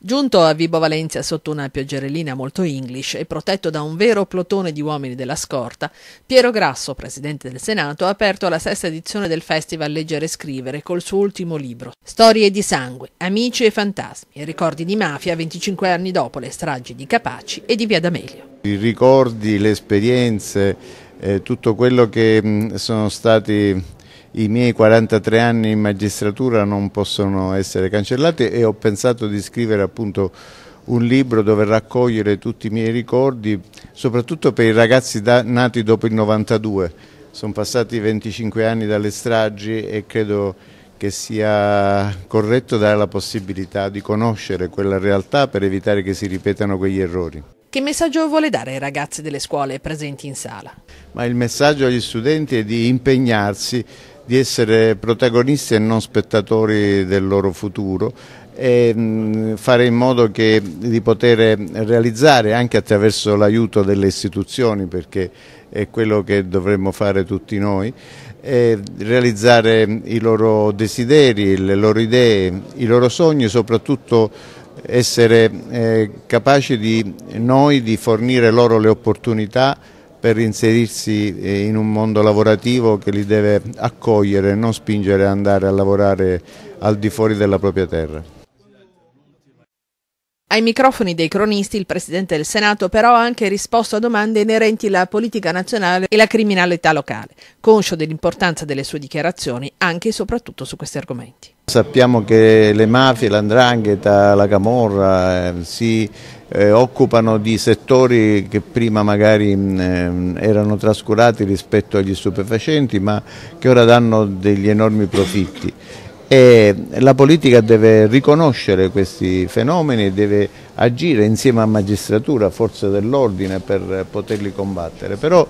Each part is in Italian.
Giunto a Vibo Valencia sotto una pioggerellina molto English e protetto da un vero plotone di uomini della scorta, Piero Grasso, presidente del Senato, ha aperto la sesta edizione del Festival Leggere e Scrivere col suo ultimo libro, Storie di sangue, amici e fantasmi, ricordi di mafia 25 anni dopo le stragi di Capaci e di Via D'Amelio. I ricordi, le esperienze, eh, tutto quello che mh, sono stati i miei 43 anni in magistratura non possono essere cancellati e ho pensato di scrivere appunto un libro dove raccogliere tutti i miei ricordi, soprattutto per i ragazzi da, nati dopo il 92. Sono passati 25 anni dalle stragi e credo che sia corretto dare la possibilità di conoscere quella realtà per evitare che si ripetano quegli errori. Che messaggio vuole dare ai ragazzi delle scuole presenti in sala? Ma il messaggio agli studenti è di impegnarsi, di essere protagonisti e non spettatori del loro futuro e fare in modo che, di poter realizzare anche attraverso l'aiuto delle istituzioni perché è quello che dovremmo fare tutti noi realizzare i loro desideri, le loro idee, i loro sogni soprattutto essere eh, capaci di noi di fornire loro le opportunità per inserirsi eh, in un mondo lavorativo che li deve accogliere, e non spingere ad andare a lavorare al di fuori della propria terra. Ai microfoni dei cronisti il Presidente del Senato però ha anche risposto a domande inerenti alla politica nazionale e la criminalità locale, conscio dell'importanza delle sue dichiarazioni anche e soprattutto su questi argomenti. Sappiamo che le mafie, l'andrangheta, la camorra eh, si eh, occupano di settori che prima magari mh, mm, eh, erano trascurati rispetto agli stupefacenti ma che ora danno degli enormi profitti e la politica deve riconoscere questi fenomeni e deve agire insieme a magistratura, forze dell'ordine per poterli combattere, però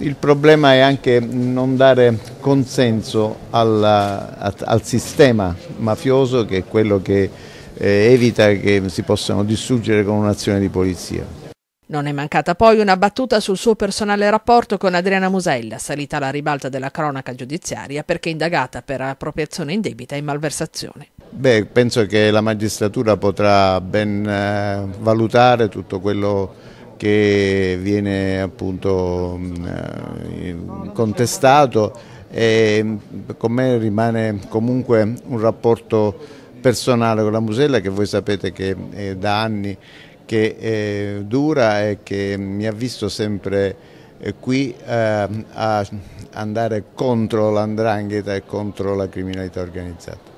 il problema è anche non dare consenso alla, al sistema mafioso che è quello che eh, evita che si possano distruggere con un'azione di polizia. Non è mancata poi una battuta sul suo personale rapporto con Adriana Musella, salita alla ribalta della cronaca giudiziaria perché indagata per appropriazione indebita e malversazione. Beh, penso che la magistratura potrà ben eh, valutare tutto quello che viene appunto eh, contestato e con me rimane comunque un rapporto personale con la Musella che voi sapete che è da anni che è eh, dura e che mi ha visto sempre eh, qui ehm, a andare contro l'andrangheta e contro la criminalità organizzata.